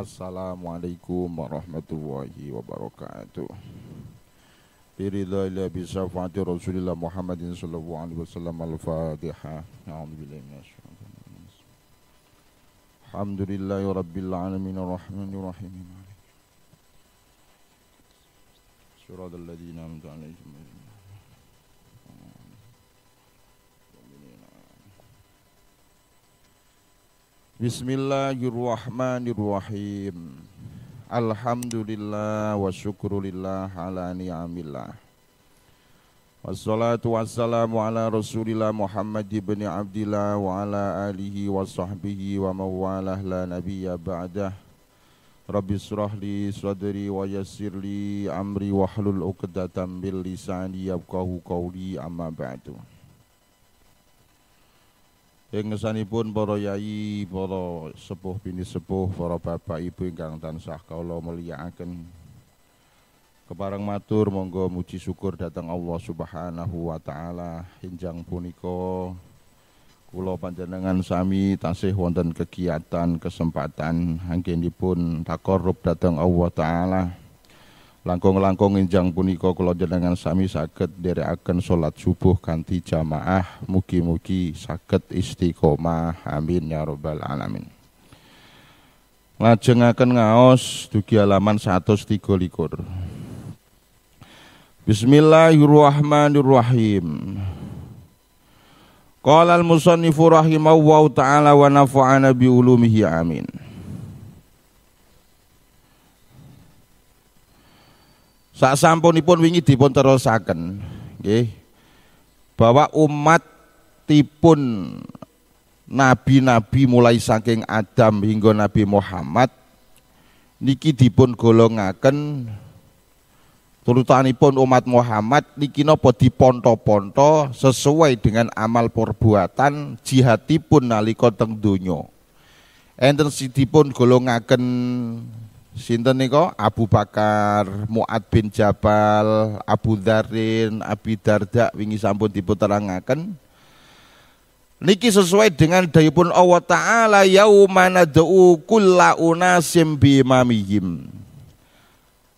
Assalamualaikum warahmatullahi wabarakatuh. Biridailah bisa fatih Rasulullah Muhammadin sallallahu alaihi wasallam al-Fatihah. Alhamdulillahi rabbil alamin ar-rahman ar-rahim. Surah Bismillahirrahmanirrahim. Alhamdulillah wa syukurillah ala ni'amillah. Wassalatu wassalamu ala rasulillah Muhammad ibn Abdillah wa ala alihi wa sahbihi wa mawalah la ba'dah. Rabbi surah li sadri wa yassir li amri wa hlul uqdatan bil lisani qawli amma ba'du. Ing ngesanipun para yai, para sepuh bini sepuh, para bapak ibu ingkang tansah kawula mulyakaken. Kepareng matur monggo muji syukur datang Allah Subhanahu wa taala injang punika kula panjenengan sami tasih wonten kegiatan kesempatan anggenipun korup datang Allah taala langkung-langkung injang punika kula jenengan sami saged akan salat subuh kanthi jamaah mugi-mugi saged istiqomah amin ya rabbal alamin lajengaken ngaos dugi halaman 123 Bismillahirrahmanirrahim Qala al-musannifu wa ta'ala wa nafa'ana bi ulumihi amin saat sampunipun wingi dipun terusaken nggih bahwa umat tipun nabi-nabi mulai saking Adam hingga Nabi Muhammad niki dipun golongaken terutamipun umat Muhammad niki napa diponto-ponto sesuai dengan amal perbuatan jihadipun nalika teng donya enten sidipun golongaken Sinten niko Abu Bakar, Muad bin Jabal, Abu Darin Abi Darda wingi sampun diputerangaken. Niki sesuai dengan dayupun Allah taala yauma nad'u kulla unasim bimamihim.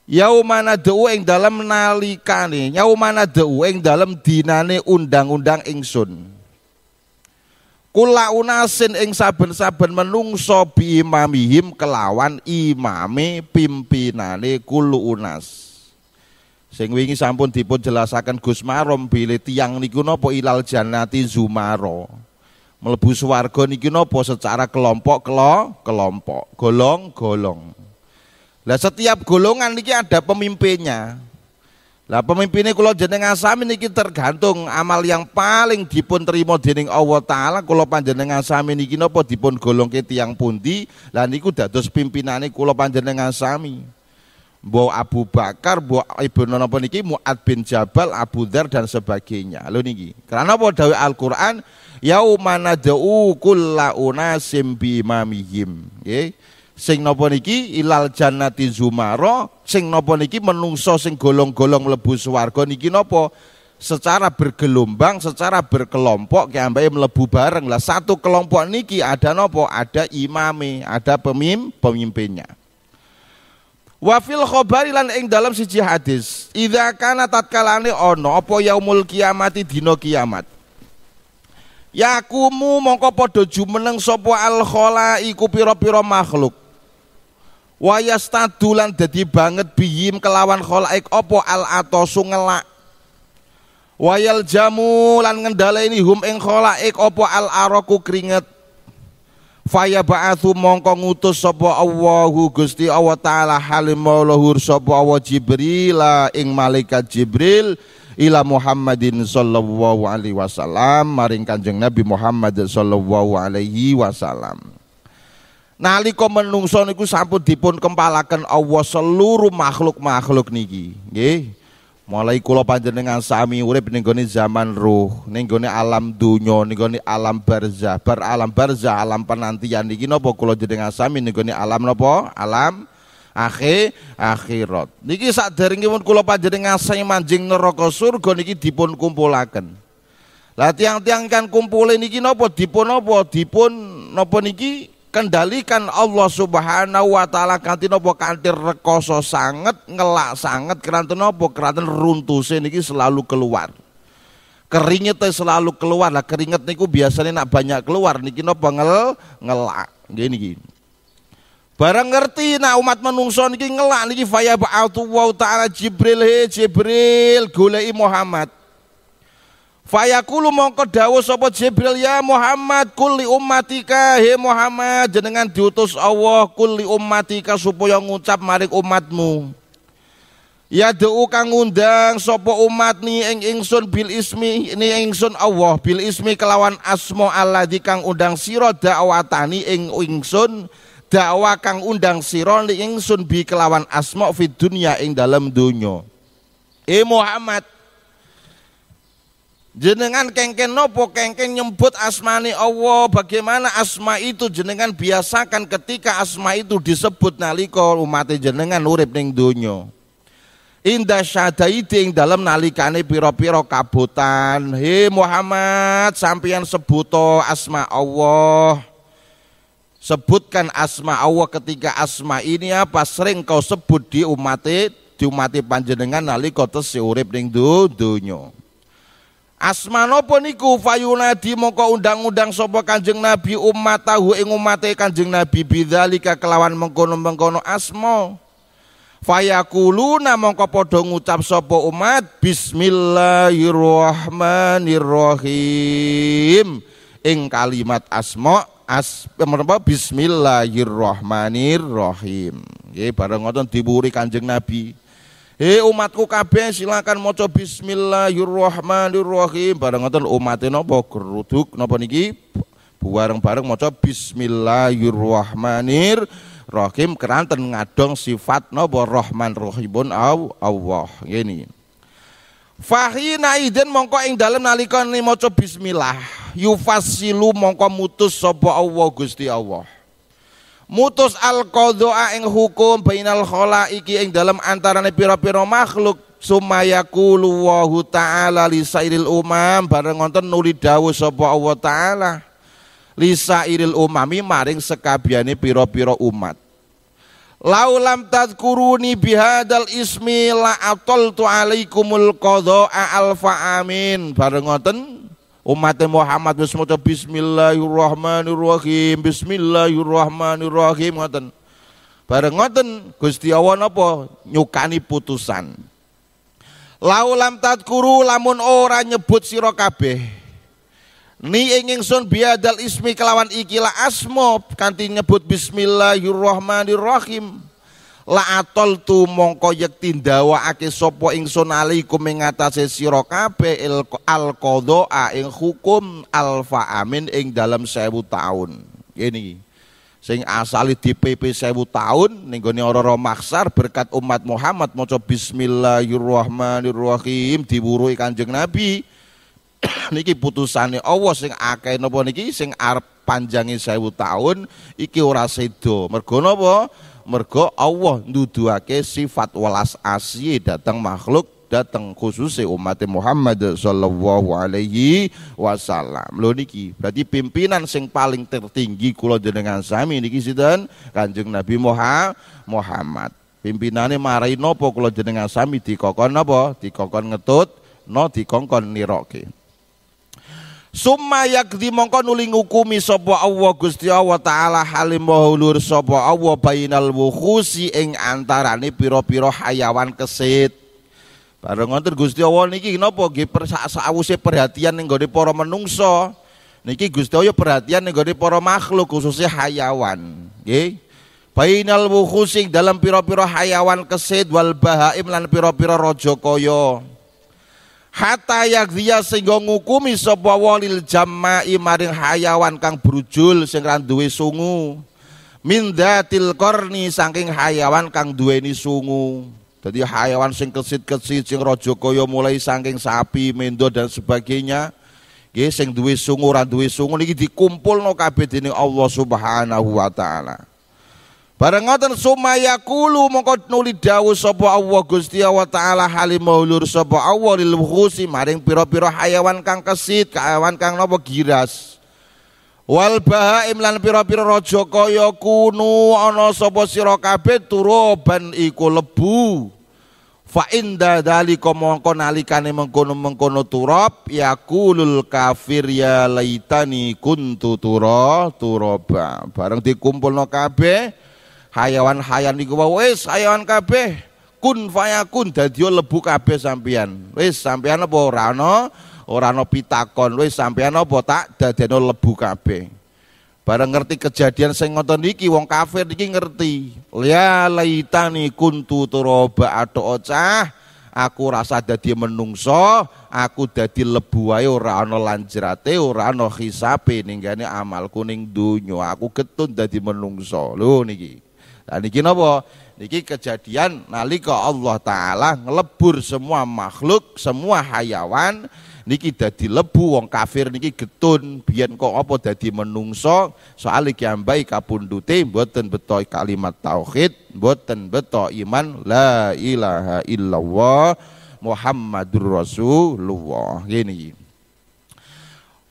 Yauma nad'u ing dalem nalikane, yauma nad'u ing dalam dinane undang-undang ingsun. Kula unasin ing saben-saben menungso biimamihim kelawan imame pimpinane kulu unas. Sing wingi sampun dipun jelasaken Gus Marom bile tiyang niku napa ilal janati zumaro. Mlebu swarga niki napa secara kelompok kelo, kelompok, golong-golong. Lah setiap golongan niki ada pemimpinnya. Lah pemimpinnya kula jenengan asamin kita tergantung amal yang paling dipun terima dening Allah taala kula panjenengan sami niki napa dipun golongke tiyang pundi lah niku dados pimpinane kula panjenengan sami. Mbok Abu Bakar, mbok Ibnu napa niki Muad bin Jabal, Abu Dzar dan sebagainya. Lho niki. Karena apa dawuh Al-Qur'an yauma nad'u kulla unasim mamihim Nggih. Okay? sing napa niki ilal jannati zumara sing napa niki menungso sing golong-golong mlebu swarga niki nopo secara bergelombang, secara berkelompok ambay melebu bareng lah satu kelompok niki ada nopo, ada imami, ada pemim, pemimpinnya. Wafil khobari lan ing dalam siji hadis, ida kana tatkalani ono apa yaumul kiamati dino kiamat. Yakumu mongko podo jumeneng Sopo al iku piro-piro makhluk wayastadulan jadi banget biyim kelawan kholaik opo al atosu ngelak wayal jamu lan ini hum ing kholaik opo al aroku keringet Faya ba'athu mongko ngutus sapa Allahu Gusti Allah taala halim maulahur sapa Allah Jibril ing malaikat Jibril ila Muhammadin sallallahu alaihi wasallam maring Kanjeng Nabi Muhammad sallallahu alaihi wasallam nalika menungso niku sampun dipun kempalaken Allah seluruh makhluk-makhluk niki nggih mulai kula dengan sami urip ning zaman ruh ning alam dunya ning alam barzah bar alam barzah alam penantian niki napa kula jenengan sami ning alam napa alam akhir akhirat niki saderengipun kula panjenengan sami manjing neraka surga niki dipun kumpulaken lah tiang-tiang kan kumpulin niki napa dipun napa dipun nopo niki kendalikan Allah Subhanahu wa taala kanthi napa kanthi rekoso sangat ngelak sangat keranten napa keranten runtuse niki selalu keluar itu selalu keluar lah keringet niku biasanya nak banyak keluar niki napa ngel ngelak gini gini Barang ngerti nak umat menungso niki ngelak niki faya ba'atu wa ta'ala Jibril he Jibril gulei Muhammad Fayakulu mongko dawu sapa Jibril ya Muhammad kulli ummatika he Muhammad jenengan diutus Allah kulli ummatika supaya ngucap marik umatmu. Ya doa kang ngundang sapa umat ni ing ingsun bil ismi ni ingsun Allah bil ismi kelawan asma Allah di kang undang sira dakwatani ing ingsun dakwa kang undang sira li ingsun bi kelawan asma fi dunya ing dalam dunyo E Muhammad Jenengan kengken nopo kengken nyebut asmani Allah. Bagaimana asma itu jenengan biasakan ketika asma itu disebut naliko umat jenengan urip ning dunyo. Indah syadaiding dalam nalikane piro-piro kabutan. He Muhammad sampeyan sebuto asma Allah. Sebutkan asma Allah ketika asma ini apa sering kau sebut di umat di umat panjenengan nalikotes si urip ning dunyo. Asmana puniku fayunadi mongko undang-undang sopo Kanjeng Nabi umat tahu ing umate Kanjeng Nabi bidalika kelawan mengkono-mengkono asmo Fayakuluna mongko podong ngucap sopo umat bismillahirrahmanirrahim ing kalimat asmo as eh, menapa bismillahirrahmanirrahim. ya bareng ngoten diburi Kanjeng Nabi. Hei umatku kabeh silakan maca bismillahirrahmanirrahim. Bareng ngoten umate napa geruduk napa niki bareng-bareng maca bismillahirrahmanirrahim keranten ngadong sifat napa rahman Rahimun aw Allah. Ngene. Fahina idin mongko ing dalem nalika maca bismillah yufasilu mongko mutus sapa Allah Gusti Allah mutus al qadha ing hukum bainal khalaiki ing dalam antarane pira-pira makhluk sumayaqulu wallahu ta'ala li sairil umam bareng wonten nuli dawuh sapa Allah taala li sairil umami maring sekabiane pira-pira umat Laulam tadkuruni bihadal ismi la atol ataltu alaikumul qadha alfa amin bareng ngoten umat Muhammad wis maca bismillahirrahmanirrahim bismillahirrahmanirrahim ngoten bareng ngoten Gusti Allah napa nyukani putusan laulam tadkuru lamun ora nyebut sira kabeh ni ing ingsun biadal ismi kelawan ikilah asma kanthi nyebut bismillahirrahmanirrahim la atol tu mongko ake sopo sapa sonali alaikum ing ngatasé siro kabeh al a ing hukum alfa amin ing dalam seibu tahun. Ini, sing asali di PP 1000 tahun ning gone ora maksar berkat umat Muhammad maca bismillahirrahmanirrahim diwuruhi Kanjeng Nabi niki putusane Allah sing akeh napa niki sing arep panjangin seibu tahun iki ora sedo mergo napa mergo Allah nuduhake sifat welas asih datang makhluk datang khususnya umat Muhammad sallallahu alaihi wasallam. Lho niki berarti pimpinan sing paling tertinggi kula jenengan sami niki sinten? Kanjeng Nabi Muhammad. Pimpinane marai nopo kula jenengan sami dikokon napa? Dikokon ngetut, no dikongkon niroke. Summa yakdi mongko nuli ngukumi sapa Allah Gusti Allah taala halim hulur sapa Allah bainal wuhusi ing antarane pira-pira hayawan kesit. Bareng ngoten Gusti Allah niki napa nggih sawuse perhatian ning gone para menungso. Niki Gusti Allah perhatian ning gone para makhluk khususnya hayawan, nggih. Bainal wuhusi dalam pira-pira hayawan kesit wal bahaim lan pira-pira rajakaya hatta dia sehingga ngukumi sapa walil jama'i maring hayawan kang brujul sing ra duwe sungu mindatil korni saking hayawan kang duweni sungu jadi hayawan sing kesit-kesit sing raja kaya mulai saking sapi, mendo dan sebagainya nggih sing duwe sungu ra duwe sungu niki dikumpulno kabeh dening Allah Subhanahu wa taala Bareng ngoten sumayakulu mongko nuli dawuh sapa Allah Gusti Allah taala halimulur sapa Allah lil khusi maring pira-pira hayawan kang kesit, hayawan kang napa giras. Wal bahaim lan pira-pira raja kaya kunu ana sapa sira kabeh turuban iku lebu. Fa inda dalika mongko nalikane mengkono-mengkono turab yaqulul kafir ya laitani kuntu tura turaba. Bareng dikumpulno kabeh hayawan-hayawan niku wau wis hayawan kabeh kun fayakun dadi lebu kabeh sampean. Wis sampean apa ora ana? Ora ana pitakon. Wis sampean apa tak dadekno lebu kabeh. Bareng ngerti kejadian sing ngoten niki wong kafir iki ngerti. Ya laitani kuntu turaba atau ocah aku rasa dadi menungso, aku dadi lebu wae ora ana lanjerate, ora ana hisabe ninggane amal kuning donya. Aku ketun dadi menungso. Lho niki. Nah niki nopo, Niki kejadian nalika Allah taala ngelebur semua makhluk, semua hayawan niki dadi lebu wong kafir niki getun biyen kok apa dadi menungso soal iki ambai kapundute mboten beto kalimat tauhid mboten beto iman la ilaha illallah Muhammadur Rasulullah Gini. iki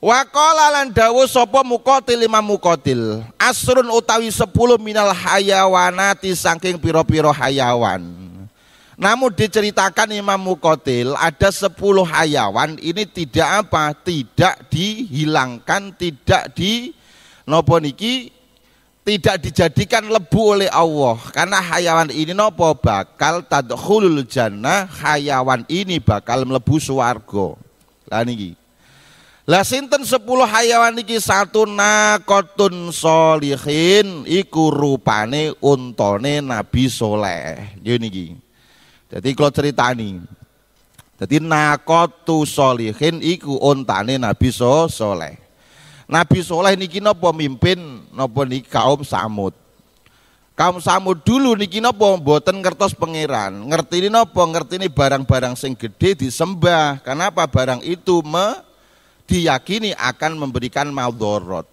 Wakola lan dawu sopo mukotil lima mukotil asrun utawi sepuluh minal hayawanati saking piro piro hayawan. Namun diceritakan Imam Mukotil ada sepuluh hayawan ini tidak apa? Tidak dihilangkan, tidak di nopo niki tidak dijadikan lebu oleh Allah karena hayawan ini nopo bakal tadkhulul jannah hayawan ini bakal melebu suwargo Lah niki lah sinten 10 hayawan iki satu nakotun solihin iku rupane untone Nabi Soleh. Nggih niki. Dadi kula critani. Dadi nakotu solihin iku untane Nabi so Soleh. Nabi Soleh niki napa mimpin napa niki kaum Samud. Kaum Samud dulu niki napa mboten ngertos pangeran. nopo napa? ini barang-barang sing gede disembah. Kenapa barang itu me diyakini akan memberikan maudorot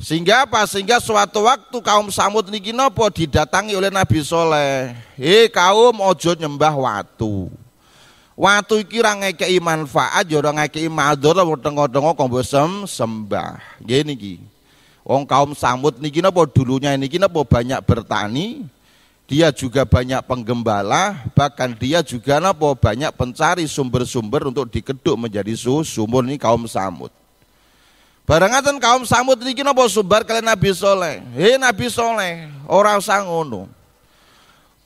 Sehingga apa? Sehingga suatu waktu kaum Samud niki nopo didatangi oleh Nabi Soleh. hei kaum ojo nyembah watu. Watu iki ra ngekeki manfaat ya ora ngekeki madharat tengok-tengok kanggo sembah. Nggih niki. Wong kaum Samud niki napa dulunya niki napa banyak bertani, dia juga banyak penggembala, bahkan dia juga napa banyak pencari sumber-sumber untuk dikeduk menjadi su, sumur ini kaum Samud. Barangatan kaum Samud niki napa sumber kalian Nabi Soleh. Hei Nabi Soleh, ora usah ngono.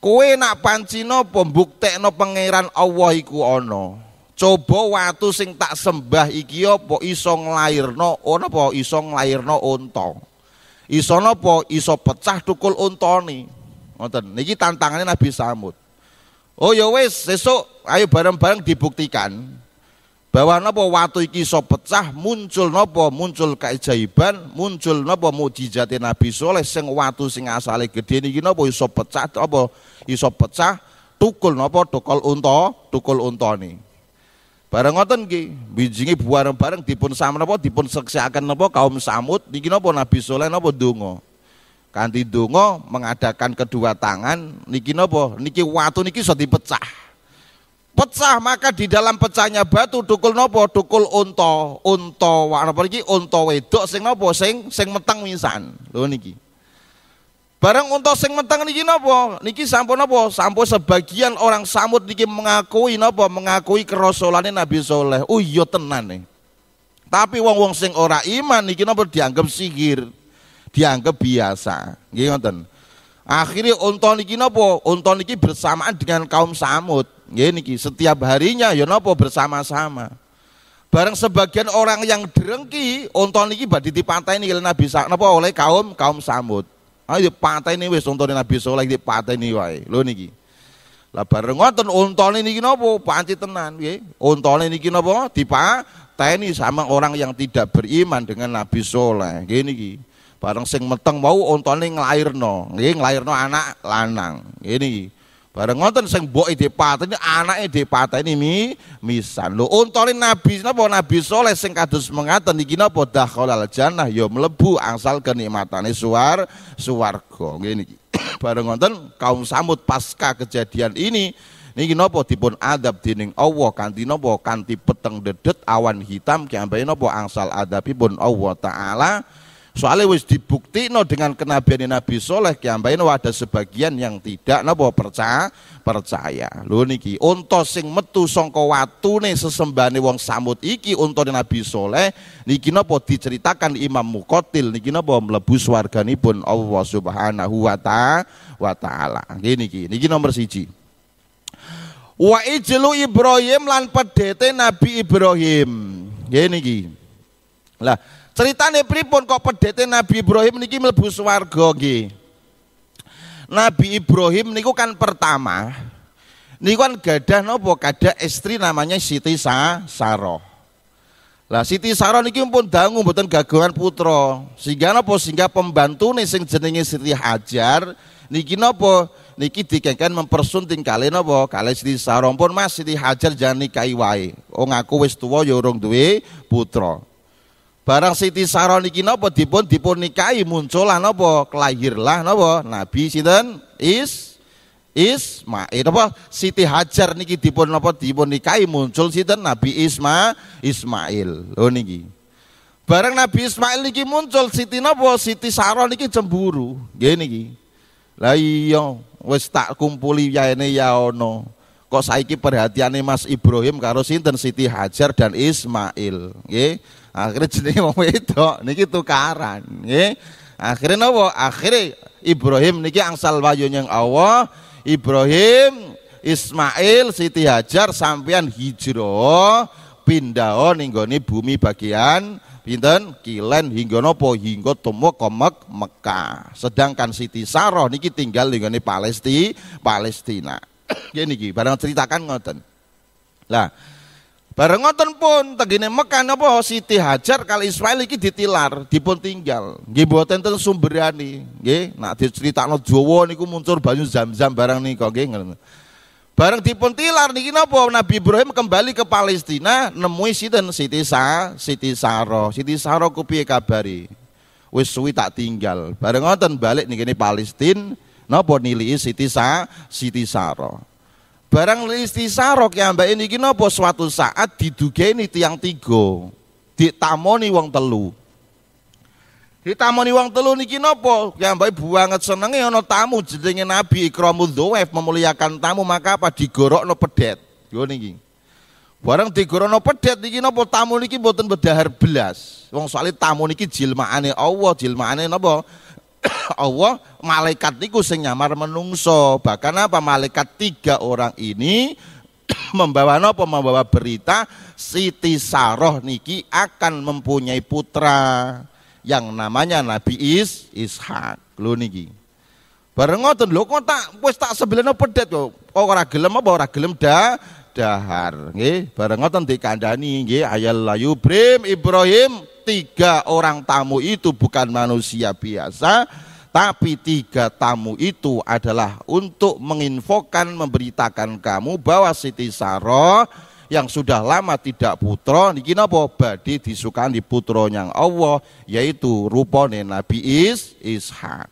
napa nak pancino no pangeran Allah iku ana. Coba watu sing tak sembah iki apa iso nglairno ana oh, apa iso nglairno unta. Iso napa iso pecah tukul untane. Ngoten. Niki tantangannya Nabi Samud. Oh ya wis, sesuk ayo bareng-bareng dibuktikan bahwa nopo watu iki iso pecah, muncul nopo muncul keajaiban, muncul nopo mujizatnya Nabi Soleh sing watu sing asale gede niki nopo iso pecah apa iso pecah tukul napa tukul unta, tukul ni Bareng ngoten nggih, bijinge bareng-bareng dipun nopo dipun seksiaken nopo kaum Samud niki nopo Nabi Soleh nopo Dungo. Kanti dungo mengadakan kedua tangan niki nopo Niki watu niki sudah dipecah. Pecah maka di dalam pecahnya batu dukul nopo dukul unto unto apa pergi unto wedok sing nopo sing sing meteng misan lo niki. bareng unto sing meteng niki nopo Niki sampo nopo sampo sebagian orang samud niki mengakui nopo Mengakui kerosolannya Nabi Soleh. uyo oh, iya tenan nih. Tapi wong-wong sing ora iman niki nopo dianggap sihir dianggap biasa. Nggih ngoten. Akhirnya unta niki napa? Unta niki bersamaan dengan kaum Samud. Nggih niki setiap harinya ya napa bersama-sama. Bareng sebagian orang yang derengki unta niki pantai dipateni oleh Nabi Sa napa oleh kaum kaum Samud. Ayo ah, ya ini wis unta Nabi di pantai ya dipateni wae. Lho niki. Lah bareng ngoten untane niki napa? Panci tenan nggih. Untane niki napa? Dipateni sama orang yang tidak beriman dengan Nabi Saleh. Nggih niki. Bareng sing meteng mau ontone nglairno. Nggih nglairno anak lanang. Ini Bareng ngoten sing mbok e dipateni anake dipateni mi misan. lo untone nabi napa nabi soleh sing kados mengaten iki napa dakhalal jannah ya mlebu angsal kenikmatane suar suwarga. Ngene iki. Bareng ngoten kaum Samud pasca kejadian ini niki napa dipun adab dening Allah kanti nopo kanti peteng dedet awan hitam kiambae nopo angsal adab adabipun Allah taala Soalnya wis no dengan kenabian Nabi Soleh kiambain ada sebagian yang tidak bahwa percaya percaya. Lho niki untuk sing metu watu watune sesembane wong samut iki untane Nabi Soleh niki bahwa diceritakan Imam Mukotil niki melebus warga swarganipun Allah Subhanahu wa taala gini taala. niki niki nomor siji. Wa ijlu Ibrahim lan pedete Nabi Ibrahim. Gini niki. Lah Ceritane pripun kok pedete Nabi Ibrahim niki mlebu swarga nggih. Nabi Ibrahim niku kan pertama niku kan gadah napa kada istri namanya Siti Sa Saroh. Lah Siti Saroh niki pun dangu mboten gaguan putra. Sehingga nopo sehingga pembantune sing jenenge Siti Hajar niki nopo niki dikengken mempersunting kali napa kali Siti Saroh pun Mas Siti Hajar jangan nikahi wae. Oh ngaku wis tuwa ya urung duwe putra. Barang Siti Sarah niki napa dipun dipun nikahi muncullah napa kelahirlah napa Nabi sinten Is Ismail apa Siti Hajar niki dipun napa dipun nikahi muncul sinten Nabi Isma Ismail lho niki Barang Nabi Ismail niki muncul Siti napa Siti Sarah niki cemburu nggih niki Lah iya wis tak kumpuli yaene ya ono kok saiki perhatiane Mas Ibrahim karo sinten Siti Hajar dan Ismail nggih Akhirnya jenenge wong wedok niki tukaran, nggih. akhirnya nopo akhirnya Ibrahim niki angsal wayu yang Allah, Ibrahim, Ismail, Siti Hajar sampean hijrah pindah ninggoni bumi bagian pinten kilen hingga nopo hingga temu komek Mekah. Sedangkan Siti Saroh niki tinggal ninggoni Palesti Palestina. Gini niki, barang ceritakan ngoten. Lah, Bareng ngoten pun tegene Mekah napa Siti Hajar kali Ismail iki ditilar, dipun tinggal. Nggih mboten ten sumberani, nggih. Nak diceritakno Jawa niku muncul banyu Zam-zam barang nika nggih ngoten. Bareng dipun tilar niki napa Nabi Ibrahim kembali ke Palestina nemui sinten Siti Sa, Siti Saro. Siti Saro ku piye kabari? Wis suwi tak tinggal. Bareng ngoten balik niki Palestina napa nilii Siti Sa, Siti Saro barang listi sarok ya mbak ini kini suatu saat didugeni ini tiang tiga ditamoni wong telu ditamoni wong telu niki napa ya mbak banget senenge ana tamu jenenge Nabi Ikramul Dzuwaif memuliakan tamu maka apa digorokno pedet yo niki digorok digorokno pedet niki napa tamu niki mboten bedahar belas wong soalnya tamu niki jilmaane Allah jilmaane napa Allah malaikat niku sing nyamar menungso. Bahkan apa malaikat tiga orang ini membawa apa membawa berita Siti Saroh niki akan mempunyai putra yang namanya Nabi Is Ishak. Lho niki. Bareng ngoten lho kok tak wis tak sebelene pedet kok. Ora gelem apa ora gelem dah dahar nggih bareng ngoten dikandani nggih ayal layu brim Ibrahim tiga orang tamu itu bukan manusia biasa tapi tiga tamu itu adalah untuk menginfokan memberitakan kamu bahwa Siti Sarah yang sudah lama tidak putra niki napa badhe disukani putra yang Allah yaitu rupane Nabi Is Ishak.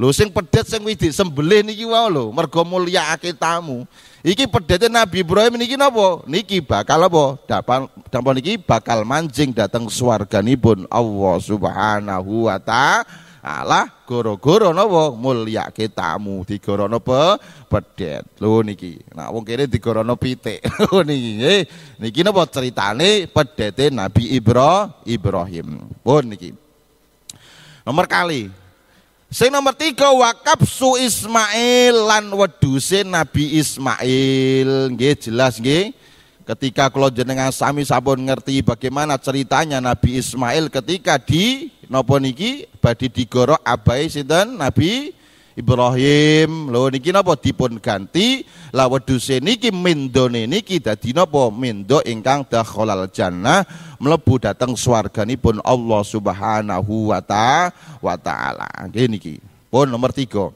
Lho sing pedet sing wis disembelih niki wae lho mergo mulyaake tamu. Iki pedete Nabi Ibrahim niki napa? Niki bakal apa? dapat dampun niki bakal mancing nih swarganipun Allah Subhanahu wa taala goro-goro napa mulyake tamu digorono pe pedet. Lho niki. Nah wong kene digorono pitik. niki. Eh, niki napa ceritane pedete Nabi Ibrahim Ibrahim. Pun niki. Nomor kali Sing nomor tiga Su Ismail lan weduse Nabi Ismail. Nggih jelas nggih. Ketika kalau jenengan sami sampun ngerti bagaimana ceritanya Nabi Ismail ketika di nopo niki badhe digorok abai sinten Nabi Ibrahim. Lho niki napa dipun ganti la wedhuse niki mindone niki dadi napa mindo ingkang dakhalal jannah mlebu dateng swarganipun Allah Subhanahu wa taala. Nggih niki. Pun nomor tiga.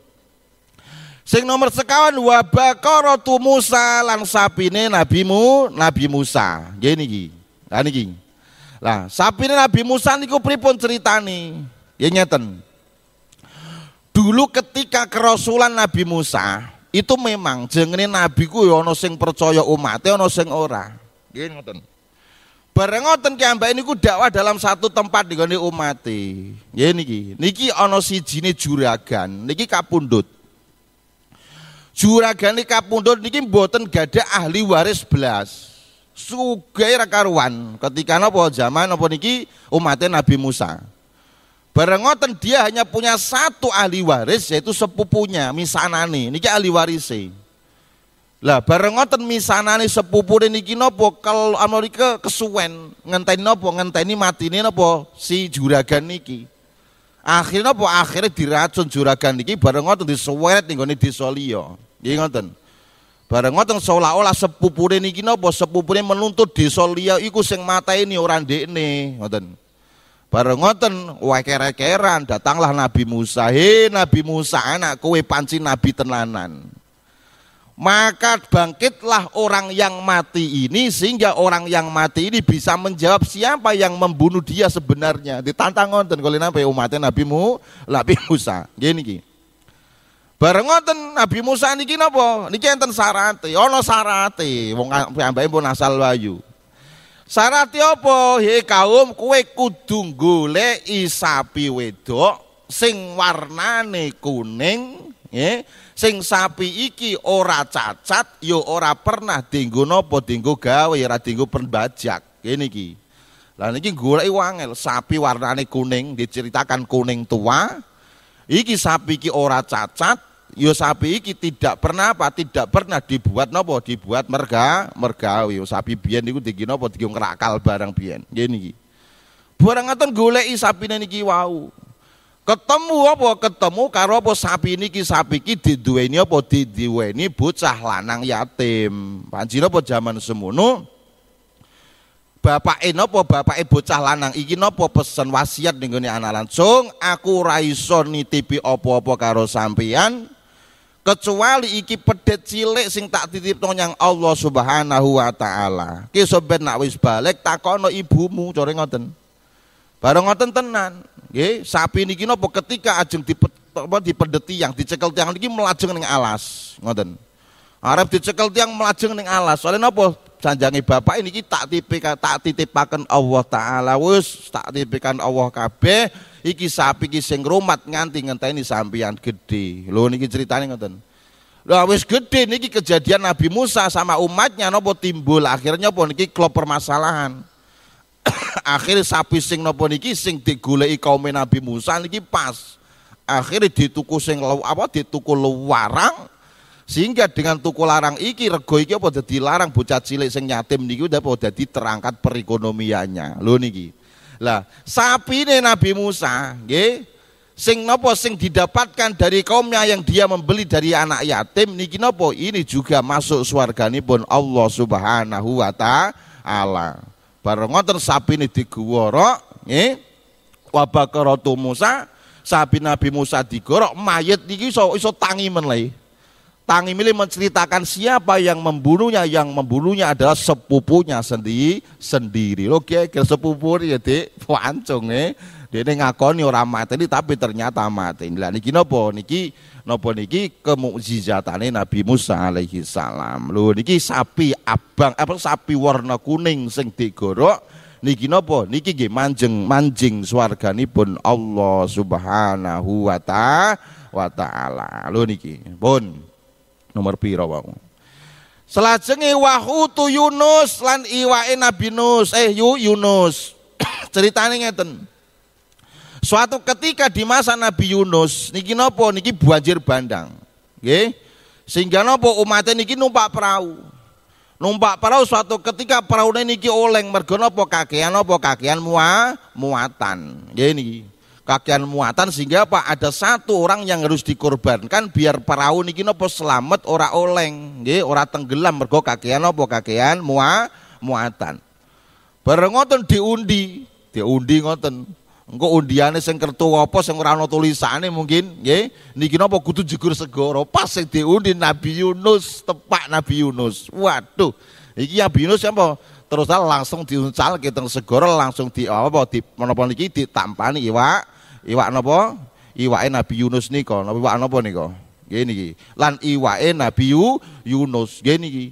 Sing nomor sekawan wa baqaratu Musa lan sapine nabimu Nabi Musa. Nggih niki. Lah niki. Lah sapine Nabi Musa niku pripun ceritani? Nggih ngeten. Dulu ketika kerasulan Nabi Musa, itu memang jengene nabi ku ya ana sing percaya umate ana sing ora. Nggih ngoten. Bareng ngoten ki ambek niku dakwah dalam satu tempat nggone umat. Nggih niki. Niki ana sijine juragan, niki kapundhut. Juragan niki kapundhut niki mboten gadah ahli waris belas. Sugih ra karuan ketika napa zaman napa niki umate Nabi Musa. Barengoten dia hanya punya satu ahli waris yaitu sepupunya ini Niki ahli waris sih. Lah barengoten sepupu ini niki nopo kalau Amerika kesuwen ngentai nopo mati ini nopo si juragan niki. Akhirnya nopo akhirnya diracun juragan niki barengoten disuwet nih goni disolio liya. ngoten. Barengoten seolah-olah sepupu sepupune niki nopo ini menuntut ikut liya mata ini orang dek nih, ngoten. Bareng ngoten weker keran datanglah Nabi Musa. He Nabi Musa anak kowe panci nabi tenanan. Maka bangkitlah orang yang mati ini sehingga orang yang mati ini bisa menjawab siapa yang membunuh dia sebenarnya. Ditantang ngoten kalau napa ya, umatnya Nabi Mu, Nabi Musa. Gini gini. Bareng ngoten Nabi Musa niki napa? Niki enten sarate, ana Sarate, Wong piyambake pun asal wayu. Syarat apa? He kaum kue kudung golek sapi wedok sing warnane kuning, nggih. Sing sapi iki ora cacat, yo ya ora pernah tinggu nopo tinggu gawe, ora tinggu pembajak. ini ki Lah niki goleki wangel, sapi warnane kuning diceritakan kuning tua. Iki sapi iki ora cacat, yo sapi iki tidak pernah apa tidak pernah dibuat nopo dibuat merga mergawi sapi biyen niku digi nopo digi ngerakal barang biyen nggih niki barang ngoten goleki sapine ki wau ketemu apa ketemu karo apa sapi niki sapi iki diduweni apa diduweni bocah lanang yatim panjir apa zaman semono Bapak ini apa bapak bocah lanang iki apa pesen wasiat dengan anak langsung aku raison nitipi apa-apa karo sampeyan kecuali iki pedet cilik sing tak titip nyang Allah Subhanahu wa taala. Ki sobat nak wis balik takono ibumu core ngoten. Bareng ngoten tenan. Nggih, sapi niki napa ketika ajeng dipet apa dipedet tiang, dicekel tiang niki melajeng ning alas, ngoten. Arab dicekel tiang melajeng ning alas. Soalnya napa? sanjangi bapak ini tak tipika tak titipakan Allah taala wis tak titipkan Allah kabeh iki sapi iki sing rumat nganti ngenteni sampeyan gede lho niki ceritanya ngoten Lah wis gede niki kejadian Nabi Musa sama umatnya nopo timbul akhirnya pun niki klop permasalahan. Akhir sapi sing nopo niki sing digoleki kaum Nabi Musa niki pas. Akhirnya dituku sing apa dituku warang sehingga dengan tuku larang iki rego iki apa jadi larang bocah cilik sing nyatim niku apa dadi terangkat perekonomiannya. Lho niki. Lah, sapi ini Nabi Musa ye, sing nopo sing didapatkan dari kaumnya yang dia membeli dari anak yatim niki nopo ini juga masuk surga nih pun Allah Subhanahu wa taala. Bareng ngoten ini diguworok ye, wabakaratu Musa sapi Nabi Musa digorok mayat niki iso iso tangi menlay Tangi milih menceritakan siapa yang membunuhnya, yang membunuhnya adalah sepupunya sendiri sendiri. Oke, kira sepupu ya di, wancung eh. Dia ini ngakoni orang mati ini, tapi ternyata mati. Lah niki nopo, niki nopo niki kemukjizatane Nabi Musa alaihi salam. Lo, niki sapi abang, apa sapi warna kuning sing digorok niki nopo niki nggih manjing manjing pun Allah Subhanahu wa ta'ala wa niki. Pun. Bon nomor piro wau. Selajengi wahutu Yunus lan iwae Nabi Nus, eh yu Yunus. ceritanya ngeten. Suatu ketika di masa Nabi Yunus, niki nopo niki banjir bandang. oke? Sehingga nopo umatnya niki numpak perahu. Numpak perahu suatu ketika perahu niki oleng mergo nopo kakean nopo kakean mua muatan. Nggih niki kakian muatan sehingga apa ada satu orang yang harus dikorbankan biar perahu niki nopo selamat ora oleng nggih ora tenggelam mergo kakian nopo kakian mua muatan bareng ngoten diundi diundi ngoten engko undiane sing kertu apa sing ora ana tulisane mungkin nggih niki nopo kudu jegur segoro pas sing diundi Nabi Yunus tepak Nabi Yunus waduh iki Nabi Yunus apa terus langsung diuncal kita segoro langsung di apa di menapa niki ditampani iwak iwak nopo iwak Nabi Yunus niko nopo iwak napa nika lan iwak Nabi Yunus gini ki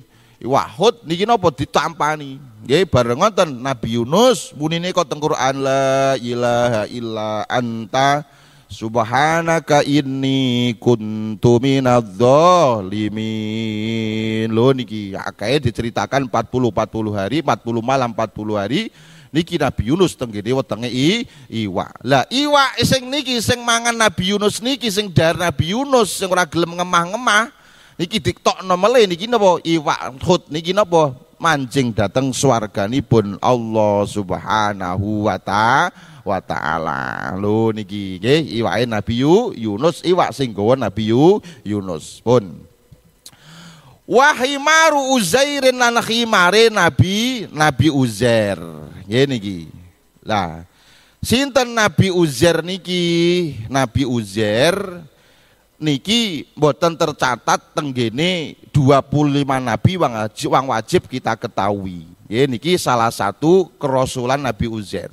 iwak Hud niki nopo ditampani nggih bareng wonten Nabi Yunus munine kok teng Quran la ilaha illa anta Subhanaka inni kuntu minadz-dzalimin. Lho niki akeh diceritakan 40 40 hari, 40 malam 40 hari niki Nabi Yunus teng kene wetenge i iwak. Lah iwa sing niki sing mangan Nabi Yunus niki sing dar Nabi Yunus sing ora gelem ngemah-ngemah niki diktok mele niki napa iwa hut niki napa mancing dateng swarganipun Allah Subhanahu wa ta'ala wa taala. Lho niki nggih iwake Nabi Yunus iwak sing gawa Nabi Yunus pun. Wahimaru Uzairin lan khimare Nabi Nabi Uzair. Nggih niki. Lah sinten Nabi Uzair niki? Nabi Uzair niki boten tercatat tenggene 25 nabi wang wajib, wang wajib kita ketahui. Ya niki salah satu kerosulan Nabi Uzair.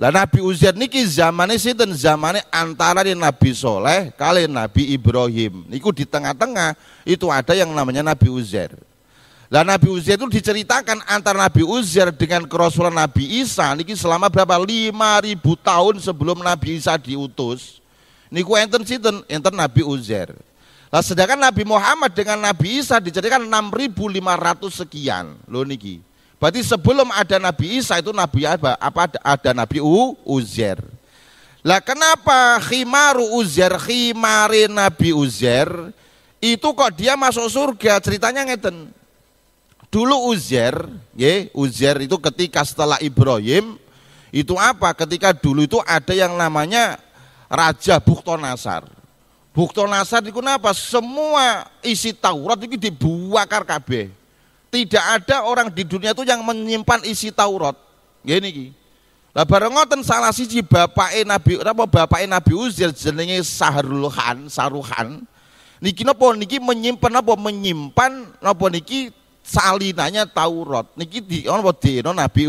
Lah Nabi Uzair niki zamannya sih dan zamannya antara di Nabi Soleh kali Nabi Ibrahim. Niku di tengah-tengah itu ada yang namanya Nabi Uzair. Lah Nabi Uzair itu diceritakan antara Nabi Uzair dengan kerosulan Nabi Isa niki selama berapa lima ribu tahun sebelum Nabi Isa diutus. Niku enten sinten? Enten Nabi Uzair. Lah sedangkan Nabi Muhammad dengan Nabi Isa dijadikan 6500 sekian. Lho niki. Berarti sebelum ada Nabi Isa itu Nabi apa? Apa ada, ada Nabi U, Uzair. Lah kenapa khimaru Uzair, khimari Nabi Uzair itu kok dia masuk surga? Ceritanya ngeten. Dulu Uzair, ya, Uzair itu ketika setelah Ibrahim itu apa? Ketika dulu itu ada yang namanya Raja Buktonasar. Buktonasar itu kenapa? Semua isi Taurat itu dibuakar kabeh. Tidak ada orang di dunia itu yang menyimpan isi Taurat. Gini ki. Lah bareng ngoten salah siji bapake Nabi apa bapake Nabi Uzair jenenge Sahrul Khan, Saruhan. Niki napa niki menyimpan apa menyimpan napa niki salinannya Taurat. Niki di napa dina Nabi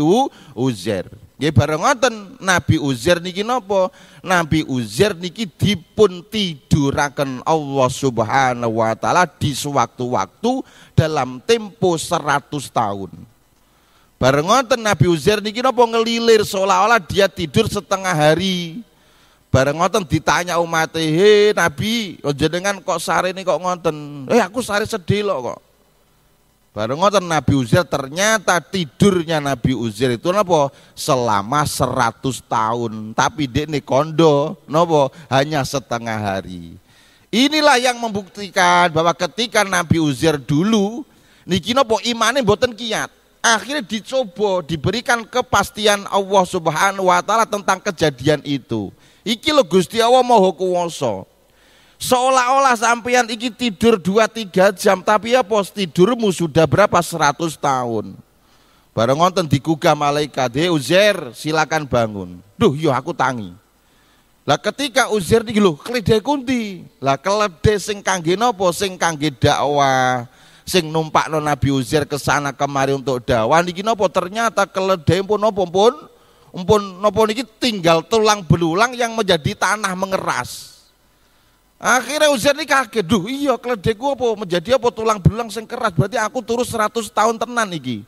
Uzair. Ya bareng ngoten Nabi Uzair niki nopo? Nabi Uzair niki dipun tiduraken Allah Subhanahu wa taala di sewaktu-waktu dalam tempo 100 tahun. Bareng ngoten Nabi Uzair niki nopo ngelilir seolah-olah dia tidur setengah hari. Bareng ngoten ditanya umatnya, "He Nabi, oh, jenengan kok sare ini kok ngoten?" "Eh aku sare sedih loh kok." Baru ngoten Nabi Uzair ternyata tidurnya Nabi Uzair itu napa? Selama 100 tahun. Tapi dia ini kondo napa? Hanya setengah hari. Inilah yang membuktikan bahwa ketika Nabi Uzair dulu niki nopo imane mboten kiat. Akhirnya dicoba, diberikan kepastian Allah Subhanahu wa taala tentang kejadian itu. Iki lo Gusti Allah Maha Kuwasa. Seolah-olah sampean iki tidur 2-3 jam, tapi ya pos tidurmu sudah berapa 100 tahun. Bareng ngonten digugah malaikat, "Hei eh, Uzair, silakan bangun." Duh, yo aku tangi. Lah ketika Uzair iki lho, keledai kundi? Lah keledai sing kangge napa? Sing kangge dakwah. Sing no Nabi Uzair kesana kemari untuk dakwah niki nopo Ternyata keledai pun nopo pun? Umpun nopo niki tinggal tulang belulang yang menjadi tanah mengeras. Akhirnya Uzair ini kaget, duh iya keledekku apa menjadi apa tulang belang sing keras, berarti aku turun 100 tahun tenan iki.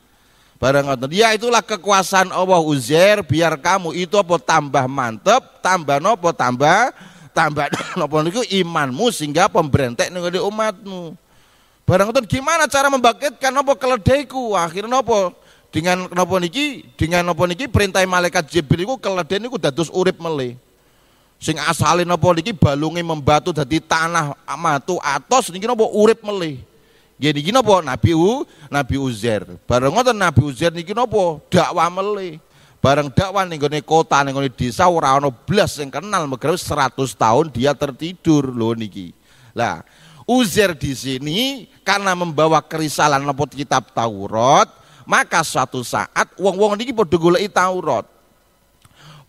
Barang ngoten. Ya itulah kekuasaan Allah Uzair biar kamu itu apa tambah mantep, tambah nopo tambah tambah nopo niku imanmu sehingga pemberentek ning umatmu. Barang ngoten gimana cara membangkitkan nopo keledekku? Akhirnya nopo dengan nopo niki, dengan nopo niki perintah malaikat Jibril niku keledek niku dados urip mele. Sing asale napa niki balunge membatu dadi tanah amatu atos niki nopo urip melih. jadi niki nopo Nabi U, Nabi Uzair. Bareng ngoten Nabi Uzair niki napa dakwah melih. Bareng dakwah ning gone kota ning gone desa ora ana blas sing kenal megrawe 100 tahun dia tertidur lho niki. Lah, Uzair di sini karena membawa kerisalan nopo kitab Taurat, maka suatu saat wong-wong niki padha goleki Taurat.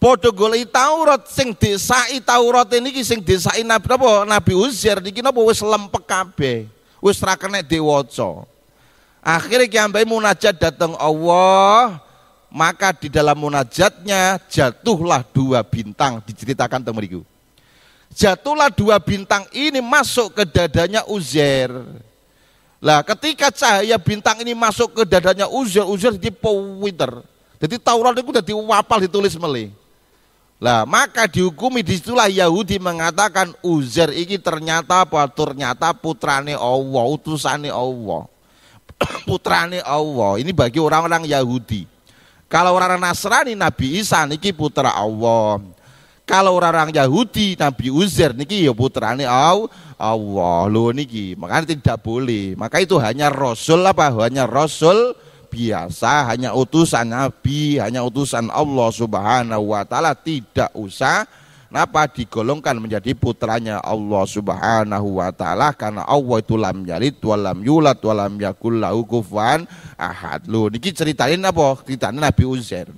Padha golai Taurat sing desai Taurat niki sing desai Nabi apa Nabi Uzair niki napa wis lempek kabeh. Wis ra kena diwaca. ki ambe munajat datang Allah, maka di dalam munajatnya jatuhlah dua bintang diceritakan tentang mriku Jatuhlah dua bintang ini masuk ke dadanya Uzair. Lah ketika cahaya bintang ini masuk ke dadanya Uzair, Uzair jadi powiter. Jadi Taurat itu udah diwapal ditulis melih. Lah, maka dihukumi disitulah Yahudi mengatakan Uzer ini ternyata apa? Ternyata putrane Allah, utusane Allah. putrane Allah. Ini bagi orang-orang Yahudi. Kalau orang-orang Nasrani Nabi Isa niki putra Allah. Kalau orang-orang Yahudi Nabi Uzer niki ya putrane Allah. lo niki, makanya tidak boleh. Maka itu hanya rasul apa? Hanya rasul biasa, hanya utusan Nabi, hanya utusan Allah Subhanahu wa taala tidak usah Kenapa digolongkan menjadi putranya Allah Subhanahu wa taala karena Allah itu lam yalid walam yulad walam yakul lahu kufuwan ahad. Lho niki ceritain apa? Ceritane Nabi Uzair.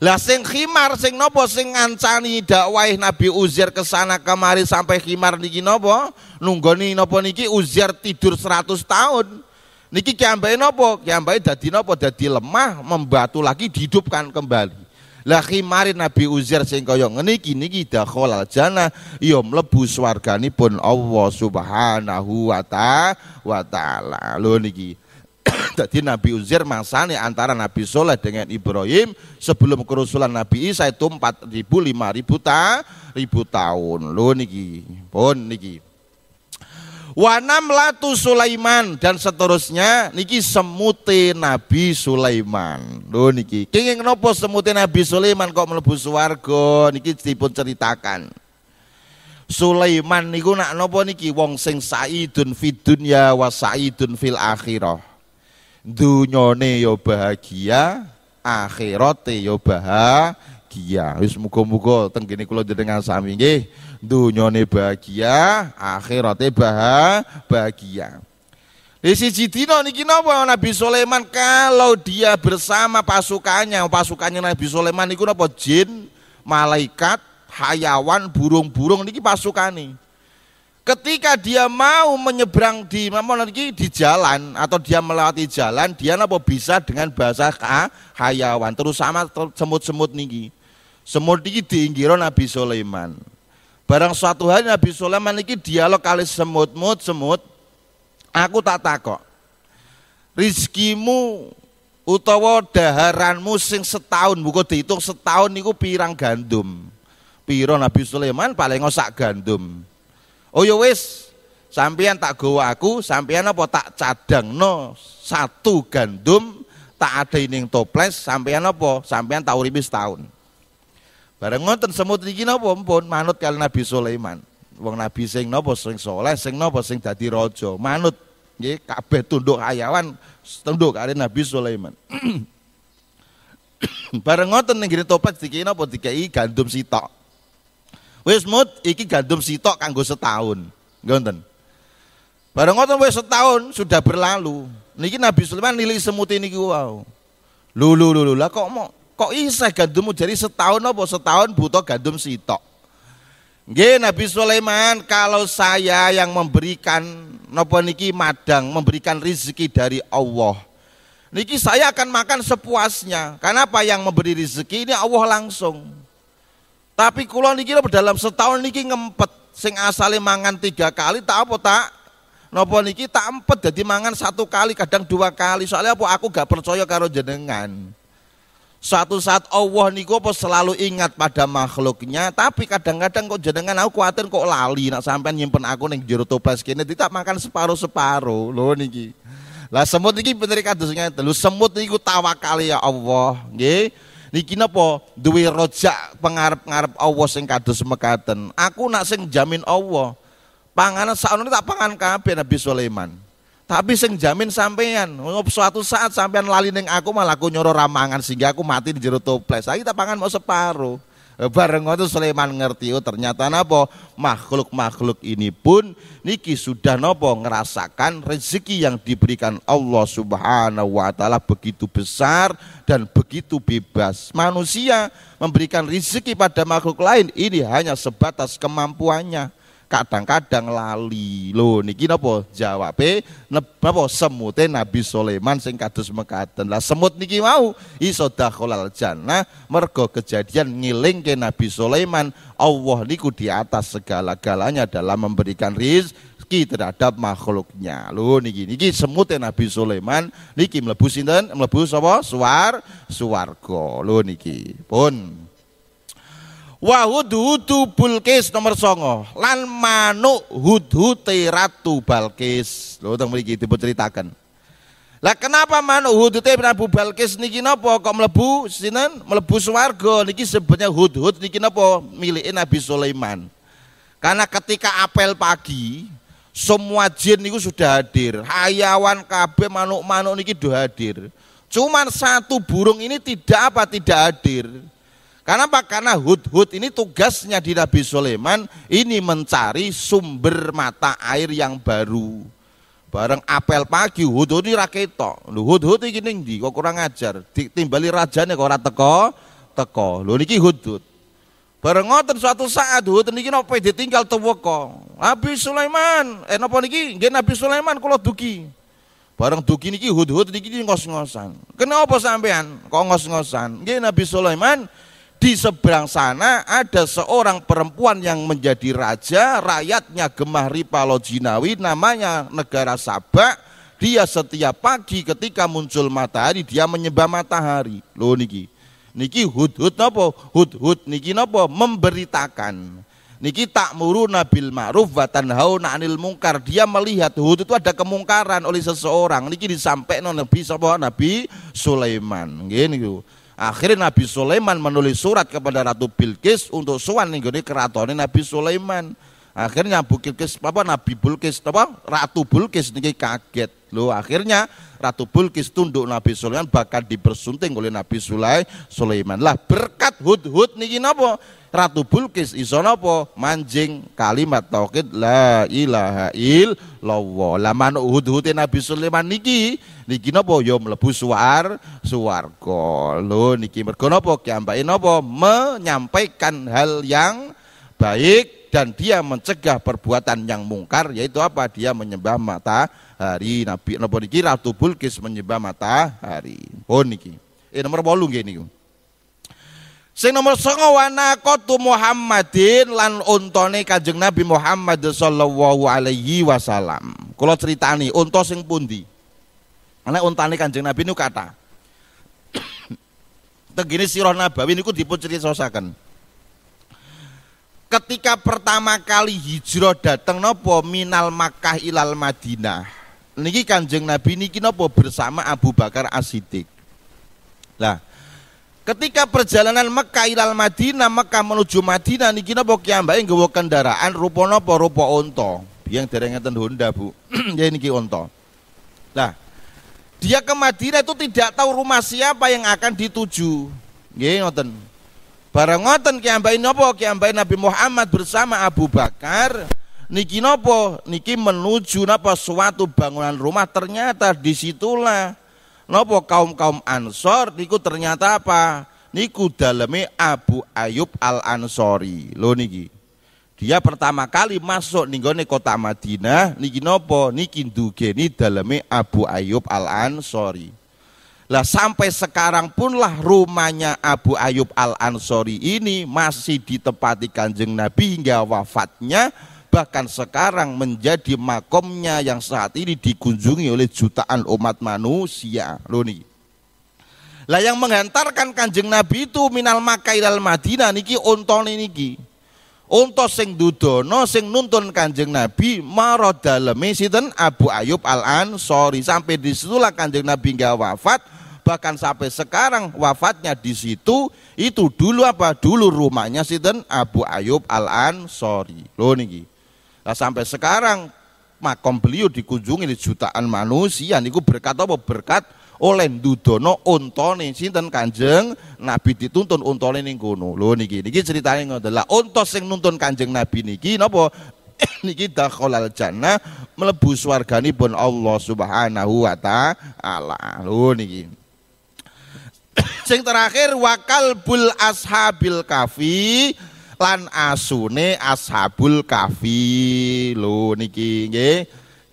Lah sing khimar sing nopo sing ngancani dakwah Nabi Uzair kesana kemari sampai khimar niki nopo? Nunggoni nopo niki Uzair tidur 100 tahun. Niki kiambai nopo, kiambai dadi nopo, dadi lemah, membatu lagi dihidupkan kembali. Lah mari Nabi Uzair sing kaya ngene niki dakhalal jannah ya mlebu pun Allah Subhanahu wa taala. Lho niki. Jadi Nabi Uzair masane antara Nabi Soleh dengan Ibrahim sebelum kerusulan Nabi Isa itu 4000 5000 ta, ribu tahun. Lho niki. Pun niki. Wanam latu Sulaiman dan seterusnya niki semute Nabi Sulaiman. Lho niki, kenging napa semute Nabi Sulaiman kok mlebu swarga niki dipun ceritakan. Sulaiman niku nak napa niki wong sing saidun fid dunya wa saidun fil akhirah. Dunyane yo ya bahagia, akhirate yo ya bahagia bahagia. Wis muga-muga tenggene kula jenengan sami nggih dunyane bahagia, akhirate bahagia. Di siji dina niki napa Nabi Sulaiman kalau dia bersama pasukannya, pasukannya Nabi Sulaiman niku napa jin, malaikat, hayawan, burung-burung niki pasukane. Ketika dia mau menyeberang di mana niki di jalan atau dia melewati jalan, dia napa bisa dengan bahasa hayawan terus sama semut-semut niki. Semut iki diinggiro Nabi Sulaiman. Barang suatu hari Nabi Sulaiman iki dialog kali semut-mut semut. Aku tak takok. Rizkimu utawa daharanmu sing setahun buku dihitung setahun niku pirang gandum. Piro Nabi Sulaiman paling ngosak gandum. Oh ya wis, tak gowo aku, sampean apa tak cadang no satu gandum tak ada ning toples, sampeyan apa? Sampeyan tak uribis tahun. Bareng ngoten semut di napa ampun manut kali Nabi Sulaiman. Wong Nabi sing napa sing soleh, sing napa sing dadi raja, manut nggih kabeh tunduk hayawan tunduk kali Nabi Sulaiman. Bareng ngoten ning gene topat dikene napa dikai gandum sitok. Wis mut iki gandum sitok kanggo setahun. Ngoten. Bareng ngoten wis setahun sudah berlalu. Niki Nabi Sulaiman nilai semut ini wow. Lulu lulu lah kok mau kok isih gandummu jadi setahun apa setahun butuh gandum sitok. Nggih Nabi Sulaiman, kalau saya yang memberikan napa niki madang, memberikan rizki dari Allah. Niki saya akan makan sepuasnya. Karena apa yang memberi rezeki ini Allah langsung. Tapi kula niki dalam setahun niki ngempet sing asale mangan tiga kali tak apa tak Nopo niki tak empet jadi mangan satu kali kadang dua kali soalnya apa aku gak percaya karo jenengan. Suatu saat Allah niku apa selalu ingat pada makhluknya, tapi kadang-kadang kok jenengan aku khawatir kok lali nak sampean nyimpen aku ning jero toples kene tidak makan separuh-separuh lho niki. Lah semut niki bener kados ngeten. Lho semut niku tawakal ya Allah, nggih. Niki napa duwe rojak pengarep-ngarep Allah sing kados mekaten. Aku nak sing jamin Allah. Panganan saknono tak pangan kabeh Nabi Sulaiman. Tapi sing jamin sampean, suatu saat sampean lali ning aku malah aku nyoro ramangan sehingga aku mati di jero toples. Lagi tak pangan mau separuh. Eh, bareng waktu Sulaiman ngerti oh ternyata napa makhluk-makhluk ini pun niki sudah napa ngerasakan rezeki yang diberikan Allah Subhanahu wa taala begitu besar dan begitu bebas. Manusia memberikan rezeki pada makhluk lain ini hanya sebatas kemampuannya kadang-kadang lali. Lho niki jawab jawabe napa semute Nabi Sulaiman sing kados mekaten. Lah semut niki mau iso dakhalal jannah mergo kejadian ke Nabi Sulaiman Allah niku di atas segala-galanya dalam memberikan rizki terhadap makhluknya. Lho niki niki semut Nabi Sulaiman niki mlebu sinten? Mlebu sapa? Suar suwarga. lo niki. Pun wa hudu bulkis nomor songo lan manuk hudhute ratu balkis lho teng mriki ceritakan lah kenapa manuk hudhute Prabu Balkis niki nopo kok melebu sinten melebu swargo niki sebenarnya hudhud niki nopo milik Nabi Sulaiman karena ketika apel pagi semua jin niku sudah hadir hayawan kabeh manuk-manuk niki sudah hadir cuman satu burung ini tidak apa tidak hadir karena apa? Karena Hud-Hud ini tugasnya di Nabi Sulaiman ini mencari sumber mata air yang baru. Bareng apel pagi Hud-Hud ini raketo. lu Hud-Hud ini gini, di Kok kurang ajar. Timbali rajanya kok rata teko, teko. Lu niki Hud-Hud. Bareng ngoten suatu saat Hud niki napa ditinggal kok. Nabi Sulaiman, eh nopo niki? gini Nabi Sulaiman kulo duki. Bareng duki niki Hud-Hud niki ngos-ngosan. Kenapa sampean kok ngos-ngosan? Gini Nabi Sulaiman di seberang sana ada seorang perempuan yang menjadi raja, rakyatnya gemah ripalo jinawi, namanya negara Sabak. Dia setiap pagi ketika muncul matahari, dia menyembah matahari. Lo niki, niki hud-hud nopo, hud-hud niki nopo, memberitakan. Niki tak muru nabil ma'ruf wa tanhauna anil mungkar. Dia melihat hud itu ada kemungkaran oleh seseorang. Niki disampaikan Nabi sapa Nabi Sulaiman. Gini gitu. Akhirnya Nabi Sulaiman menulis surat kepada Ratu Bilqis untuk sowan nih keraton Nabi Sulaiman. Akhirnya Bilqis apa Nabi Bilqis apa Ratu Bilqis nih kaget. lo akhirnya Ratu Bilqis tunduk Nabi Sulaiman bahkan dipersunting oleh Nabi Sulaiman. Lah berkat hud-hud niki napa? Ratu Bulkis iso napa manjing kalimat tauhid la ilaha illallah. Lah manuk uhud hude Nabi Sulaiman niki niki napa ya mlebu suar suwarga. Lho niki mergo napa kiambake napa menyampaikan hal yang baik dan dia mencegah perbuatan yang mungkar yaitu apa dia menyembah matahari Nabi napa niki Ratu Bulkis menyembah matahari. Oh niki. Eh nomor 8 nggih niku. Sing nomor songo wanakotu Muhammadin lan untone kanjeng Nabi Muhammad sallallahu alaihi wasallam. Kalau ceritani unta sing pundi? Ana untane kanjeng Nabi nu kata. tegini sirah Nabawi niku dipun critosaken. Ketika pertama kali hijrah dateng nopo minal Makkah ilal Madinah. Niki Kanjeng Nabi niki nopo bersama Abu Bakar As-Siddiq. Lah, Ketika perjalanan Mekah ilal Madinah, Mekah menuju Madinah niki napa kiambake nggawa kendaraan rupa napa rupa onto Yang dereng ngeten Honda, Bu. ya niki onto. Nah dia ke Madinah itu tidak tahu rumah siapa yang akan dituju. Nggih ngoten. Barang ngoten kiambake napa? Kiambake Nabi Muhammad bersama Abu Bakar niki Nopo Niki menuju napa suatu bangunan rumah ternyata disitulah Nopo kaum-kaum Ansor niku ternyata apa? Niku daleme Abu Ayub Al-Ansori. Lho niki. Dia pertama kali masuk ninggone kota Madinah niki nopo? Niki ndugeni daleme Abu Ayub Al-Ansori. Lah sampai sekarang pun lah rumahnya Abu Ayub Al-Ansori ini masih ditempati Kanjeng Nabi hingga wafatnya bahkan sekarang menjadi makomnya yang saat ini dikunjungi oleh jutaan umat manusia. Loni. Lah yang menghantarkan Kanjeng Nabi itu minal Makkah ilal Madinah niki ini niki. Untuk sing dudono sing nuntun Kanjeng Nabi maro dalam sinten Abu Ayub Al Ansori sampai disitulah Kanjeng Nabi nggak wafat bahkan sampai sekarang wafatnya di situ itu dulu apa dulu rumahnya sinten Abu Ayub Al Ansori. lo niki. Nah, sampai sekarang makom beliau dikunjungi di jutaan manusia niku berkat apa berkat oleh dudono untone sinten Kanjeng Nabi dituntun untone ning kono. Lho niki niki adalah ngoten. Lah unta sing nuntun Kanjeng Nabi niki napa niki dakhalal jannah mlebu swarganipun Allah Subhanahu wa taala. Lho niki. Sing terakhir wakal bul ashabil kafi lan asune ashabul kafi lo niki nggih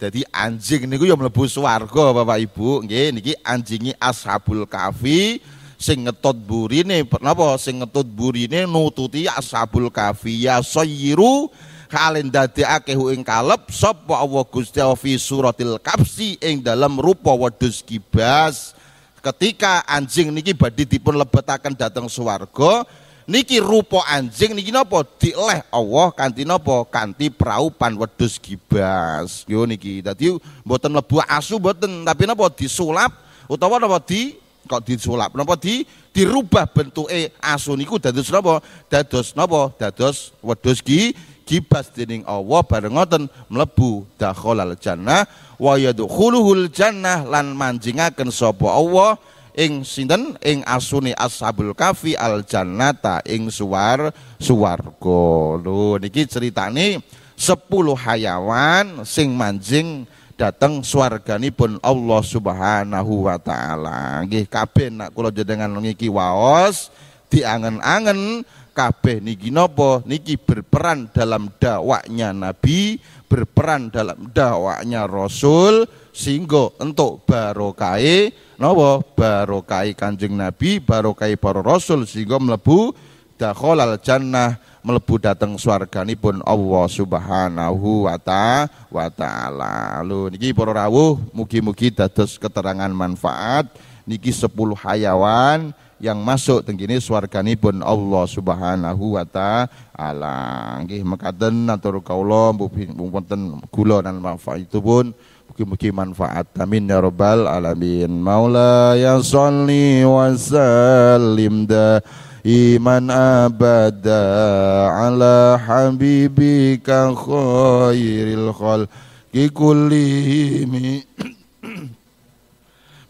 jadi anjing niku ya mlebu swarga Bapak Ibu nggih niki anjingi ashabul kafi sing ngetot burine napa sing ngetot burine nututi ashabul kafi ya sayyiru kalen dadekake hu ing kalep sapa Allah Gusti fi suratil kapsi ing dalam rupa wedhus kibas ketika anjing niki badhe dipun lebetaken dhateng swarga niki rupa anjing niki napa dileh Allah kanthi napa kanthi praupan wedhus gibas yo niki dadi mboten mlebu asu mboten tapi napa disulap utawa napa di kok disulap napa di dirubah bentuke asu niku dados napa dados napa dados wedhus gi gibas dening Allah bareng ngoten mlebu dakhalal jannah wa yadkhuluhul jannah lan manjingaken sapa Allah ing sinten ing asune ashabul kafi al jannata ing suwar suwarga lho niki ini sepuluh hayawan sing manjing dateng swarganipun Allah Subhanahu wa taala nggih kabeh nak kula jenengan niki waos diangen-angen kabeh niki nopo niki berperan dalam dakwanya nabi berperan dalam dakwanya rasul singgo entuk barokai nopo barokai Kanjeng Nabi barokai para rasul singgo melebu dakhalal jannah mlebu dateng pun Allah Subhanahu wa taala. niki para rawuh mugi-mugi dados keterangan manfaat niki sepuluh hayawan yang masuk tenggini pun Allah Subhanahu wa taala. Nggih mekaten atur kawula mumpun kula itu pun mugi-mugi manfaat amin ya rabbal alamin maula ya salli wa sallim da iman abada ala habibika khairil khal kullihim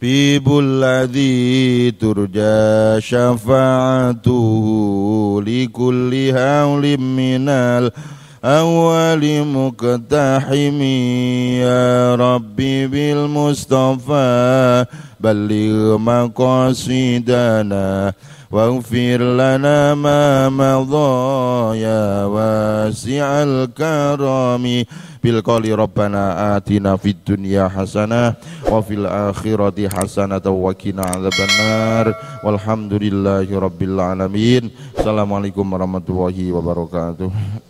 Bibul ladhi turja syafa'atuhu li kulli haulim minal أول مقتحم يا ربي بالمصطفى بلغ مقاصدنا واغفر لنا ما مضى يا واسع الكرم بالقول ربنا آتنا في الدنيا حسنة وفي الآخرة حسنة وقنا عذاب النار والحمد لله رب العالمين السلام عليكم ورحمة الله وبركاته